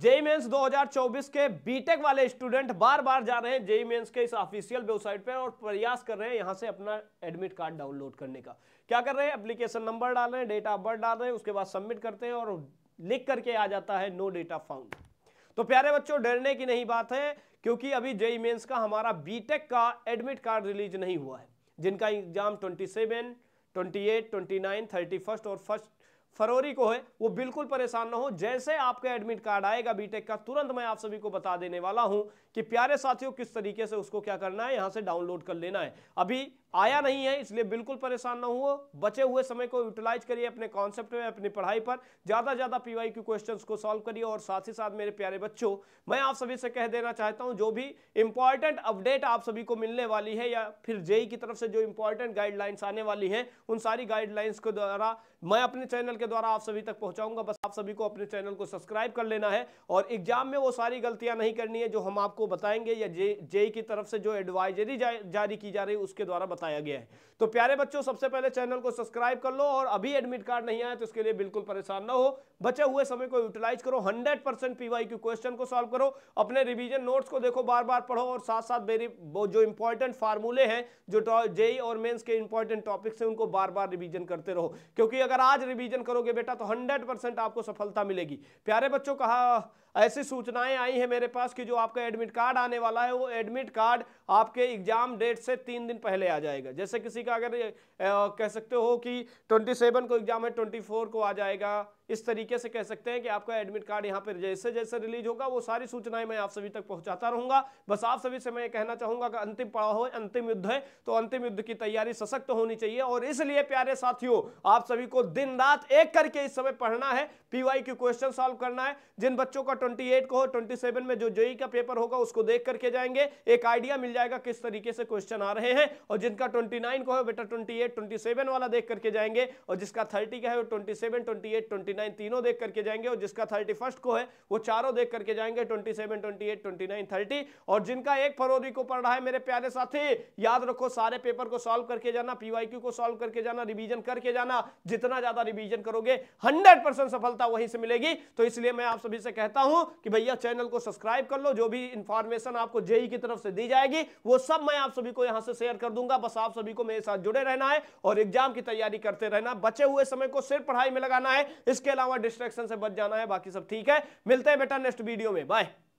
JEE mains 2024 के BTech वाले student बार बार जा रहे हैं जेई मेन्स के इस ऑफिशियल वेबसाइट पर और प्रयास कर रहे हैं यहां से अपना एडमिट कार्ड डाउनलोड करने का क्या कर रहे हैं एप्लीकेशन नंबर डाल रहे हैं डेट ऑफ बर्थ डाल रहे हैं उसके बाद सबमिट करते हैं और लिख करके आ जाता है नो डेटा फाउंड तो प्यारे बच्चों डरने की नहीं बात है क्योंकि अभी जेई मेन्स का हमारा बीटेक का एडमिट कार्ड रिलीज नहीं हुआ है जिनका exam twenty seven twenty eight twenty nine thirty first और फर्स्ट फरवरी को है वो बिल्कुल परेशान ना हो जैसे आपका एडमिट कार्ड आएगा बीटेक का तुरंत मैं आप सभी को बता देने वाला हूं कि प्यारे साथियों किस तरीके से उसको क्या करना है यहां से डाउनलोड कर लेना है अभी आया नहीं है इसलिए बिल्कुल परेशान ना हो बचे हुए समय को यूटिलाइज करिए अपने कॉन्सेप्ट में अपनी पढ़ाई पर ज़्यादा ज़्यादा पी वाई क्यू क्वेश्चन को सॉल्व करिए और साथ ही साथ मेरे प्यारे बच्चों मैं आप सभी से कह देना चाहता हूँ जो भी इंपॉर्टेंट अपडेट आप सभी को मिलने वाली है या फिर जेई की तरफ से जो इंपॉर्टेंट गाइडलाइंस आने वाली है उन सारी गाइडलाइंस के द्वारा मैं अपने चैनल के द्वारा आप सभी तक पहुँचाऊँगा बस आप सभी को अपने चैनल को सब्सक्राइब कर लेना है और एग्जाम में वो सारी गलतियाँ नहीं करनी है जो हम आपको बताएंगे या जेई की तरफ से जो एडवाइजरी जारी की जा रही है उसके द्वारा बताया गया है तो प्यारे बच्चों सबसे पहले चैनल को सब्सक्राइब कर लो और अभी एडमिट कार्ड नहीं आया तो इसके लिए बिल्कुल परेशान ना हो बचे हुए समय को यूटिलाइज करो 100 परसेंट पीवाई क्वेश्चन को सॉल्व करो अपने रिवीजन नोट्स को देखो बार बार पढ़ो और साथ साथ मेरी जो इंपॉर्टेंट फार्मूले हैं जो जेई e और मेन्स के इंपॉर्टेंट टॉपिक्स हैं उनको बार बार रिविजन करते रहो क्योंकि अगर आज रिविजन करोगे बेटा तो हंड्रेड आपको सफलता मिलेगी प्यारे बच्चों कहा ऐसी सूचनाएं आई हैं मेरे पास कि जो आपका एडमिट कार्ड आने वाला है वो एडमिट कार्ड आपके एग्जाम डेट से तीन दिन पहले आ जाए जाएगा जैसे किसी का अगर कह सकते हो कि 27 को एग्जाम है 24 को आ जाएगा इस तरीके से कह सकते हैं कि आपका एडमिट कार्ड यहाँ पर जैसे जैसे रिलीज होगा वो सारी सूचनाएं मैं आप सभी तक पहुंचाता रहूंगा बस आप सभी से मैं कहना चाहूंगा कि अंतिम पड़ाव है अंतिम युद्ध है तो अंतिम युद्ध की तैयारी सशक्त होनी चाहिए और इसलिए प्यारे साथियों आप सभी को दिन रात एक करके इस समय पढ़ना है पीवाई की क्वेश्चन सोल्व करना है जिन बच्चों का ट्वेंटी एट हो ट्वेंटी सेवन में जो जेई e e का पेपर होगा उसको देख करके जाएंगे एक आइडिया मिल जाएगा किस तरीके से क्वेश्चन आ रहे हैं और जिनका ट्वेंटी नाइन को है बेटा ट्वेंटी एट सेवन वाला देख करके जाएंगे और जिसका थर्टी का है वो ट्वेंटी सेवन ट्वेंटी 29 तीनों देख करके जाएंगे और जिसका थर्टी को है वो चारों देख करके जाएंगे 27, 28, 29, 30 और जिनका एक फरवरी को पढ़ रहा है मेरे प्यारे साथी याद रखो सारे पेपर को सॉल्व करके जाना पीवाईक्यू को सॉल्व करके जाना रिवीजन करके जाना जितना ज्यादा रिवीजन करोगे हंड्रेड सफलता वहीं से मिलेगी तो इसलिए मैं आप सभी से कहता हूं कि भैया चैनल को सब्सक्राइब कर लो जो भी इंफॉर्मेशन आपको जेई e की तरफ से दी जाएगी वो सब मैं आप सभी को यहां से शेयर कर दूंगा बस आप सभी को मेरे साथ जुड़े रहना है और एग्जाम की तैयारी करते रहना बचे हुए समय को सिर्फ पढ़ाई में लगाना है इस इसके अलावा डिस्ट्रेक्शन से बच जाना है बाकी सब ठीक है मिलते हैं बेटा नेक्स्ट वीडियो में बाय